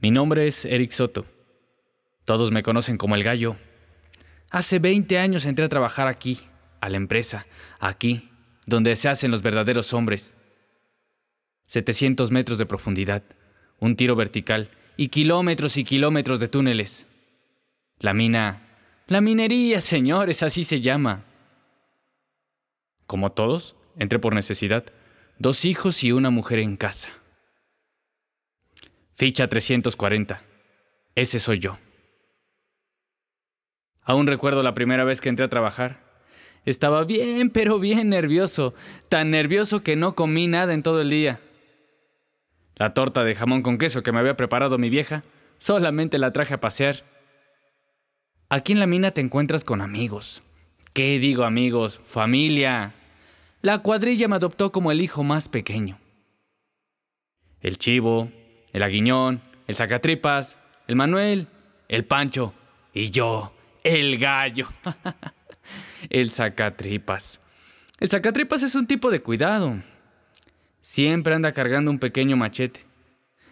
Mi nombre es Eric Soto. Todos me conocen como el gallo. Hace 20 años entré a trabajar aquí, a la empresa, aquí, donde se hacen los verdaderos hombres. 700 metros de profundidad, un tiro vertical y kilómetros y kilómetros de túneles. La mina... La minería, señores, así se llama. Como todos, entré por necesidad. Dos hijos y una mujer en casa. Ficha 340. Ese soy yo. Aún recuerdo la primera vez que entré a trabajar. Estaba bien, pero bien nervioso, tan nervioso que no comí nada en todo el día. La torta de jamón con queso que me había preparado mi vieja, solamente la traje a pasear. Aquí en la mina te encuentras con amigos. ¿Qué digo amigos? Familia. La cuadrilla me adoptó como el hijo más pequeño. El chivo, el Aguiñón, el Zacatripas, el Manuel, el Pancho y yo, el gallo. el Zacatripas. El Zacatripas es un tipo de cuidado. Siempre anda cargando un pequeño machete.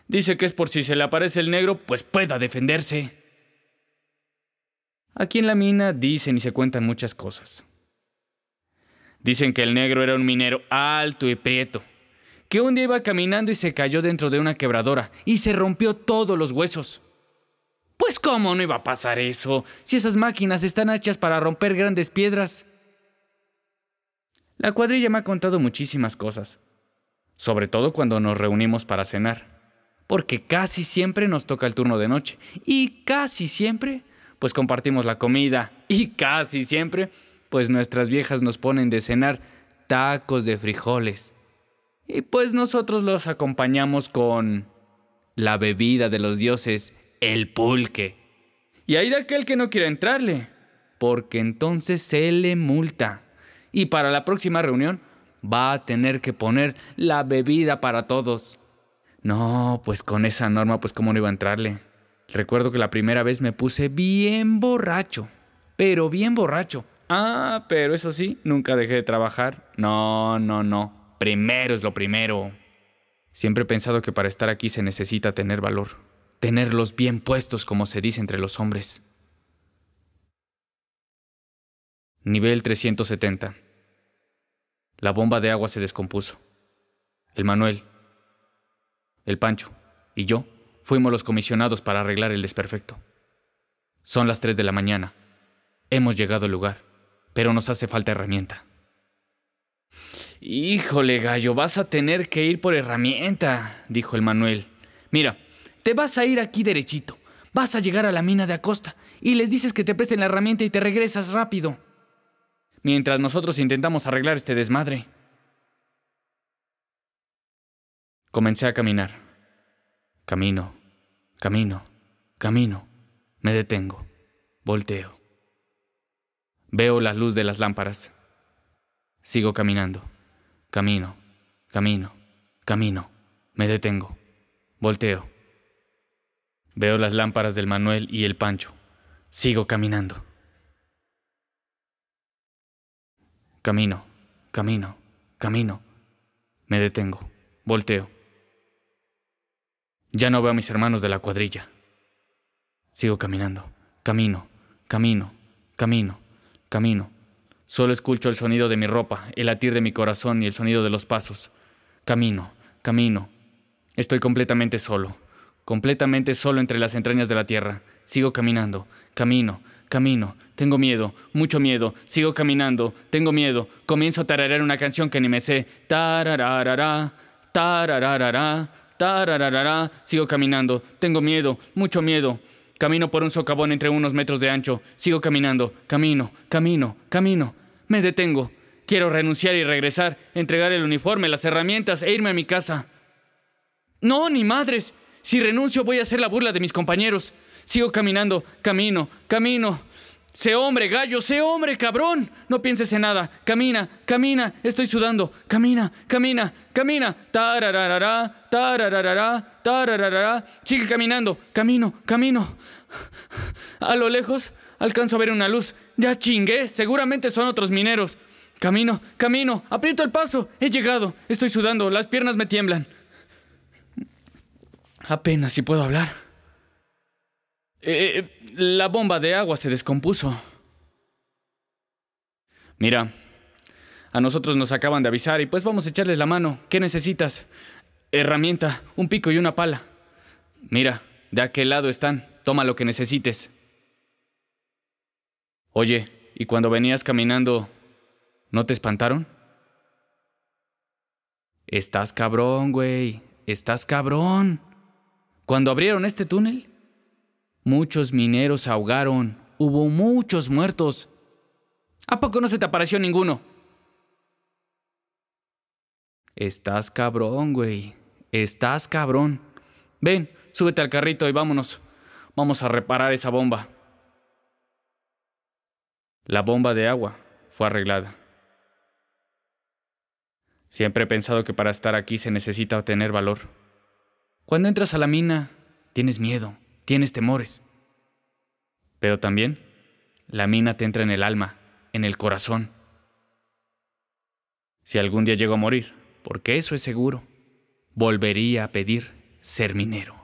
Dice que es por si se le aparece el negro, pues pueda defenderse. Aquí en la mina dicen y se cuentan muchas cosas. Dicen que el negro era un minero alto y prieto, que un día iba caminando y se cayó dentro de una quebradora y se rompió todos los huesos. Pues cómo no iba a pasar eso, si esas máquinas están hechas para romper grandes piedras. La cuadrilla me ha contado muchísimas cosas, sobre todo cuando nos reunimos para cenar, porque casi siempre nos toca el turno de noche y casi siempre pues compartimos la comida y casi siempre pues nuestras viejas nos ponen de cenar tacos de frijoles y pues nosotros los acompañamos con la bebida de los dioses, el pulque. Y ahí de aquel que no quiere entrarle, porque entonces se le multa. Y para la próxima reunión va a tener que poner la bebida para todos. No, pues con esa norma, pues cómo no iba a entrarle. Recuerdo que la primera vez me puse bien borracho, pero bien borracho. Ah, pero eso sí, nunca dejé de trabajar. No, no, no. Primero es lo primero. Siempre he pensado que para estar aquí se necesita tener valor, tenerlos bien puestos como se dice entre los hombres. Nivel 370. La bomba de agua se descompuso. El Manuel, el Pancho y yo fuimos los comisionados para arreglar el desperfecto. Son las 3 de la mañana. Hemos llegado al lugar, pero nos hace falta herramienta. Híjole, gallo, vas a tener que ir por herramienta, dijo el Manuel. Mira, te vas a ir aquí derechito. Vas a llegar a la mina de Acosta y les dices que te presten la herramienta y te regresas rápido. Mientras nosotros intentamos arreglar este desmadre. Comencé a caminar. Camino, camino, camino. Me detengo. Volteo. Veo la luz de las lámparas. Sigo caminando. Camino, camino, camino. Me detengo. Volteo. Veo las lámparas del Manuel y el Pancho. Sigo caminando. Camino, camino, camino. Me detengo. Volteo. Ya no veo a mis hermanos de la cuadrilla. Sigo caminando. Camino, camino, camino, camino. Solo escucho el sonido de mi ropa, el latir de mi corazón y el sonido de los pasos. Camino, camino. Estoy completamente solo, completamente solo entre las entrañas de la tierra. Sigo caminando, camino, camino. Tengo miedo, mucho miedo. Sigo caminando, tengo miedo. Comienzo a tararear una canción que ni me sé. Tarararara, Sigo caminando, tengo miedo, mucho miedo. Camino por un socavón entre unos metros de ancho. Sigo caminando. Camino, camino, camino. Me detengo. Quiero renunciar y regresar, entregar el uniforme, las herramientas e irme a mi casa. No, ni madres. Si renuncio voy a hacer la burla de mis compañeros. Sigo caminando, camino, camino. Sé hombre, gallo, sé hombre, cabrón. No pienses en nada. Camina, camina, estoy sudando. Camina, camina, camina. Tarararará, tarararará, tarararará. Sigue caminando. Camino, camino. A lo lejos alcanzo a ver una luz. Ya chingué, seguramente son otros mineros. Camino, camino, aprieto el paso. He llegado. Estoy sudando, las piernas me tiemblan. Apenas si puedo hablar. Eh, eh, eh, la bomba de agua se descompuso. Mira, a nosotros nos acaban de avisar y pues vamos a echarles la mano. ¿Qué necesitas? Herramienta, un pico y una pala. Mira, de aquel lado están. Toma lo que necesites. Oye, ¿y cuando venías caminando, no te espantaron? Estás cabrón, güey. Estás cabrón. Cuando abrieron este túnel, Muchos mineros ahogaron. Hubo muchos muertos. ¿A poco no se te apareció ninguno? Estás cabrón, güey. Estás cabrón. Ven, súbete al carrito y vámonos. Vamos a reparar esa bomba. La bomba de agua fue arreglada. Siempre he pensado que para estar aquí se necesita obtener valor. Cuando entras a la mina, tienes miedo tienes temores. Pero también la mina te entra en el alma, en el corazón. Si algún día llego a morir, porque eso es seguro, volvería a pedir ser minero.